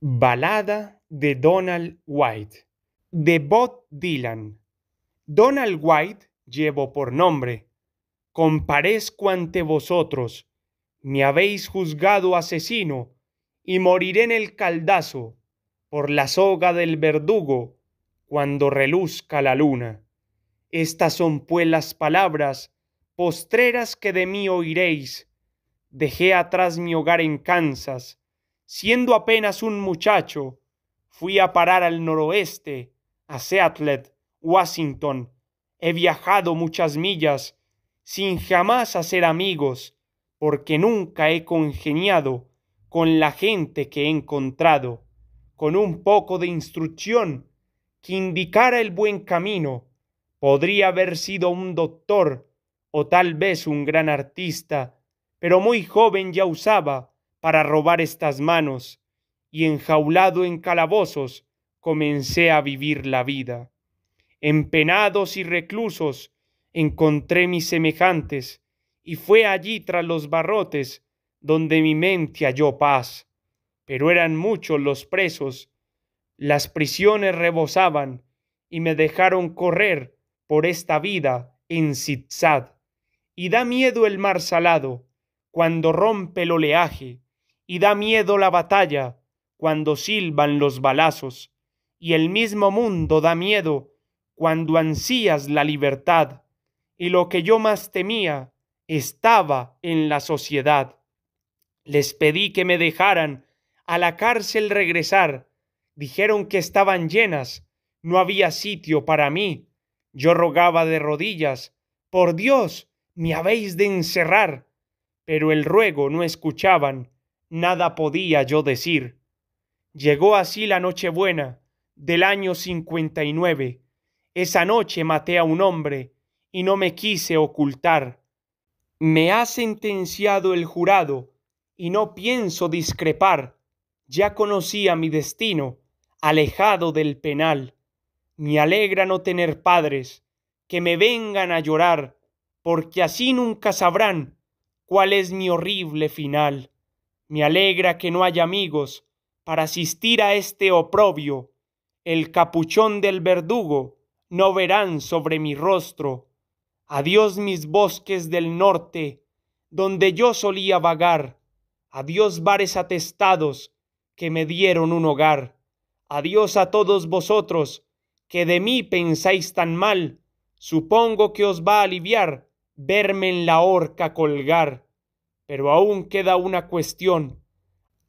Balada de Donald White de Bob Dylan. Donald White llevo por nombre. Comparezco ante vosotros. Me habéis juzgado asesino y moriré en el caldazo por la soga del verdugo cuando reluzca la luna. Estas son pues las palabras postreras que de mí oiréis. Dejé atrás mi hogar en Kansas Siendo apenas un muchacho, fui a parar al noroeste, a Seattle, Washington. He viajado muchas millas sin jamás hacer amigos, porque nunca he congeniado con la gente que he encontrado. Con un poco de instrucción que indicara el buen camino, podría haber sido un doctor o tal vez un gran artista, pero muy joven ya usaba para robar estas manos, y enjaulado en calabozos comencé a vivir la vida. Empenados y reclusos encontré mis semejantes, y fue allí tras los barrotes donde mi mente halló paz. Pero eran muchos los presos, las prisiones rebosaban, y me dejaron correr por esta vida en zigzag. Y da miedo el mar salado, cuando rompe el oleaje, y da miedo la batalla cuando silban los balazos, y el mismo mundo da miedo cuando ansías la libertad, y lo que yo más temía estaba en la sociedad. Les pedí que me dejaran a la cárcel regresar, dijeron que estaban llenas, no había sitio para mí. Yo rogaba de rodillas, por Dios, me habéis de encerrar. Pero el ruego no escuchaban, nada podía yo decir. Llegó así la Nochebuena del año 59. Esa noche maté a un hombre y no me quise ocultar. Me ha sentenciado el jurado y no pienso discrepar. Ya conocía mi destino, alejado del penal. Me alegra no tener padres que me vengan a llorar, porque así nunca sabrán cuál es mi horrible final. Me alegra que no haya amigos para asistir a este oprobio. El capuchón del verdugo no verán sobre mi rostro. Adiós mis bosques del norte, donde yo solía vagar. Adiós bares atestados que me dieron un hogar. Adiós a todos vosotros que de mí pensáis tan mal. Supongo que os va a aliviar verme en la horca colgar. Pero aún queda una cuestión.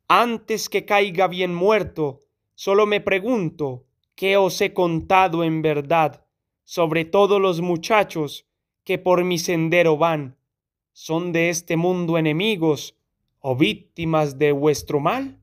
Antes que caiga bien muerto, solo me pregunto qué os he contado en verdad, sobre todos los muchachos que por mi sendero van. ¿Son de este mundo enemigos o víctimas de vuestro mal?